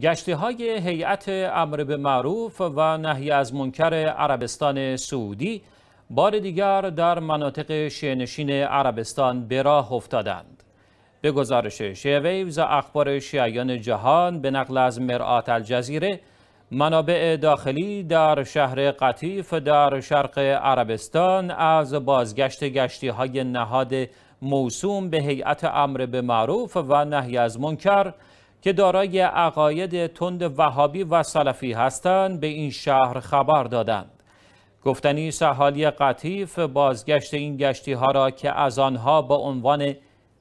گشته های هیئت امر به معروف و نهی از منکر عربستان سعودی بار دیگر در مناطق شیعهنشین عربستان به راه افتادند. به گزارش شیویوز اخبار شیعیان جهان به نقل از مرآت الجزیره منابع داخلی در شهر قطیف در شرق عربستان از بازگشت گشتی های نهاد موسوم به هیئت امر به معروف و نهی از منکر که دارای عقاید تند وهابی و سلفی هستند به این شهر خبر دادند. گفتنی سحالی قطیف بازگشت این گشتی ها را که از آنها با عنوان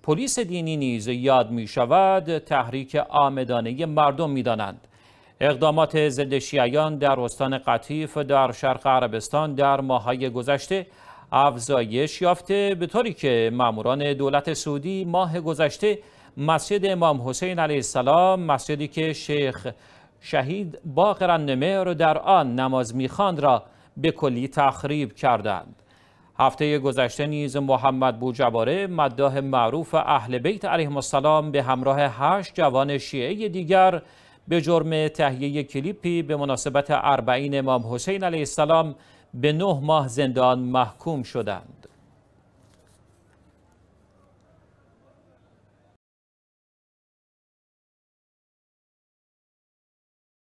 پلیس دینی نیز یاد می شود تحریک آمدانه مردم می دانند. اقدامات ضد شیعیان در استان قطیف در شرق عربستان در ماهای گذشته افزایش یافته به طوری که ماموران دولت سعودی ماه گذشته مسجد امام حسین علیه السلام مسجدی که شیخ شهید باقر نمر در آن نماز میخواند را به کلی تخریب کردند هفته گذشته نیز محمد بوجباره مداح معروف اهل بیت علیهم السلام به همراه هشت جوان شیعه دیگر به جرم تهیه کلیپی به مناسبت اربعین امام حسین علیه السلام به نه ماه زندان محکوم شدند